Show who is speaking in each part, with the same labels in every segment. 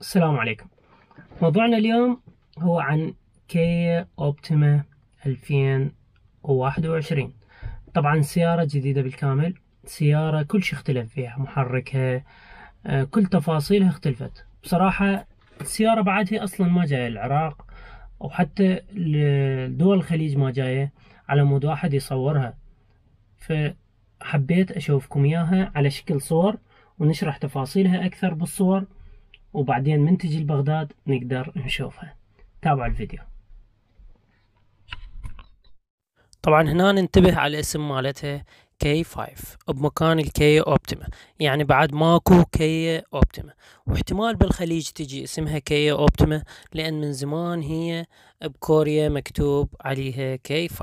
Speaker 1: السلام عليكم موضوعنا اليوم هو عن كيا اوبتيما 2021 طبعا سيارة جديدة بالكامل سيارة كل شيء اختلف فيها محركها آه، كل تفاصيلها اختلفت بصراحة السيارة بعد هي أصلا ما جاية العراق أو حتى لدول الخليج ما جاية على مود واحد يصورها فحبيت أشوفكم إياها على شكل صور ونشرح تفاصيلها أكثر بالصور وبعدين من تجي لبغداد نقدر نشوفها تابعوا الفيديو طبعا هنا ننتبه على الاسم مالتها K5 بمكان K Optima يعني بعد ماكو K Optima واحتمال بالخليج تجي اسمها K Optima لان من زمان هي بكوريا مكتوب عليها K5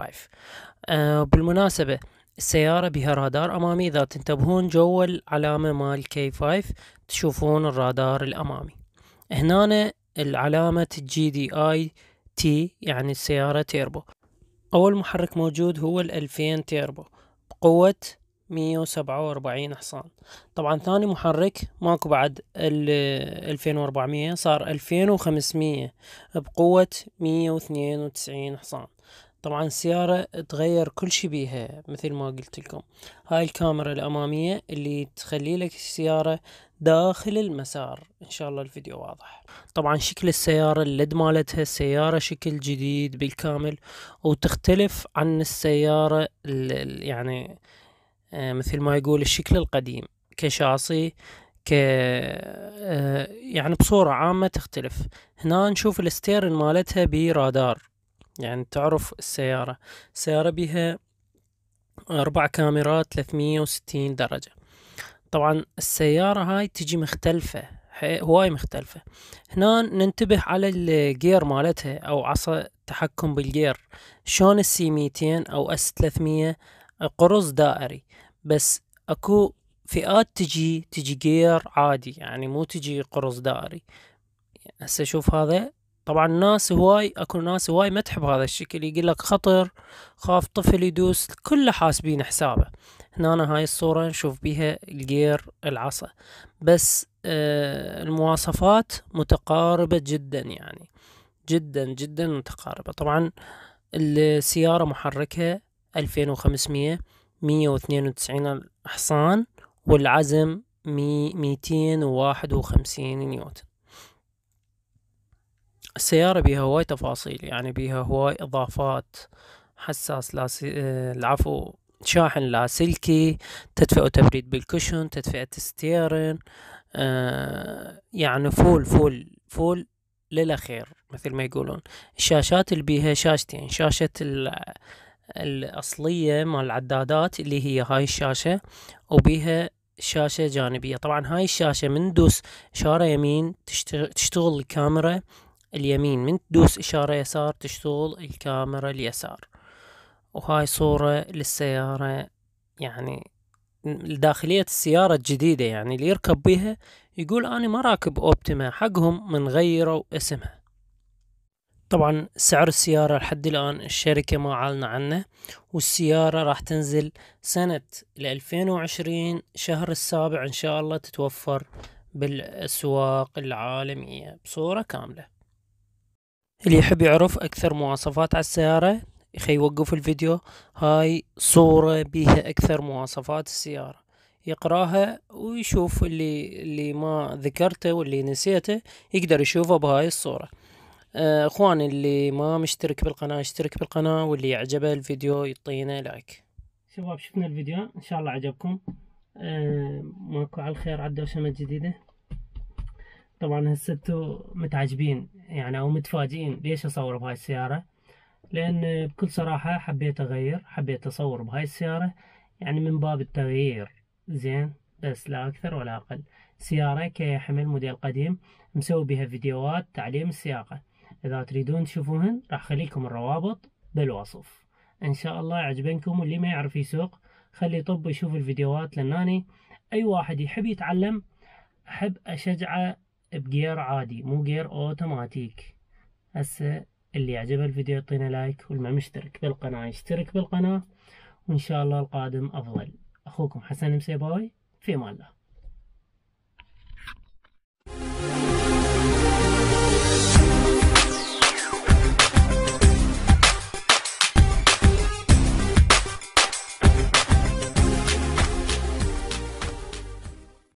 Speaker 1: آه بالمناسبة السيارة بها رادار أمامي إذا تنتبهون جوا العلامة مال كي 5 تشوفون الرادار الأمامي هنا العلامة الجي دي آي تي يعني السيارة تيربو أول محرك موجود هو الألفين تيربو بقوة مية وسبعة وأربعين حصان طبعا ثاني محرك ماكو بعد الألفين وأربعمية صار ألفين وخمسمية بقوة مية واثنين وتسعين حصان طبعا السيارة تغير كل شي بيها مثل ما قلت لكم هاي الكاميرا الأمامية اللي تخلي لك السيارة داخل المسار إن شاء الله الفيديو واضح طبعا شكل السيارة اللد مالتها السيارة شكل جديد بالكامل وتختلف عن السيارة يعني آه، مثل ما يقول الشكل القديم كشاصي ك آه، يعني بصورة عامة تختلف هنا نشوف الستيرن مالتها برادار يعني تعرف السيارة السيارة بها أربع كاميرات 360 درجة طبعا السيارة هاي تجي مختلفة هواي مختلفة هنا ننتبه على الجير مالتها أو عصا التحكم بالجير شلون السي 200 أو اس 300 قرص دائري بس اكو فئات تجي تجي جير عادي يعني مو تجي قرص دائري هسه شوف هذا طبعا ناس هواي اكو ناس هواي ما تحب هذا الشكل يقول لك خطر خاف طفل يدوس كله حاسبين حسابه هنا هاي الصورة نشوف بيها الجير العصا بس آه المواصفات متقاربة جدا يعني جدا جدا متقاربة طبعا السيارة محركها 2500 192 حصان والعزم 251 نيوتن السيارة بيها هواي تفاصيل يعني بيها هواي إضافات حساس لاسي... آه، العفو شاحن لاسلكي تدفئة وتبريد بالكشن تدفئة ستيرن آه، يعني فول فول فول للأخير مثل ما يقولون الشاشات اللي بيها شاشتين شاشة الأصلية مال العدادات اللي هي هاي الشاشة وبيها شاشة جانبية طبعا هاي الشاشة من دوس شارة يمين تشتغل الكاميرا اليمين من تدوس إشارة يسار تشتغل الكاميرا اليسار وهاي صورة للسيارة يعني داخلية السيارة الجديدة يعني اللي يركب بيها يقول أنا ما راكب أوبتيما حقهم من غيروا اسمها طبعا سعر السيارة لحد الآن الشركة ما أعلنا عنه والسيارة راح تنزل سنة 2020 شهر السابع إن شاء الله تتوفر بالأسواق العالمية بصورة كاملة اللي يحب يعرف أكثر مواصفات على السيارة يخي يوقف الفيديو هاي صورة بيها أكثر مواصفات السيارة يقراها ويشوف اللي اللي ما ذكرته واللي نسيته يقدر يشوفه بهاي الصورة آه، اخوان اللي ما مشترك بالقناة اشترك بالقناة واللي يعجبه الفيديو يعطينا لايك شباب شفنا الفيديو ان شاء الله عجبكم أه ماكو على الخير على الدوشمة الجديدة طبعا هسه انتو متعجبين يعني او متفاجئين ليش اصور بهاي السيارة لان بكل صراحة حبيت اغير حبيت اصور بهاي السيارة يعني من باب التغيير زين بس لا اكثر ولا اقل سيارة كي حمل موديل قديم مسوي بها فيديوهات تعليم السياقة اذا تريدون تشوفوهن راح خليكم الروابط بالوصف ان شاء الله يعجبنكم واللي ما يعرف يسوق خلي طب يشوف الفيديوهات لان اني اي واحد يحب يتعلم احب اشجعه بجير عادي مو جير اوتوماتيك هسه اللي عجب الفيديو يعطينا لايك ما مشترك بالقناة يشترك بالقناة وإن شاء الله القادم أفضل أخوكم حسن مسيباوي في امان الله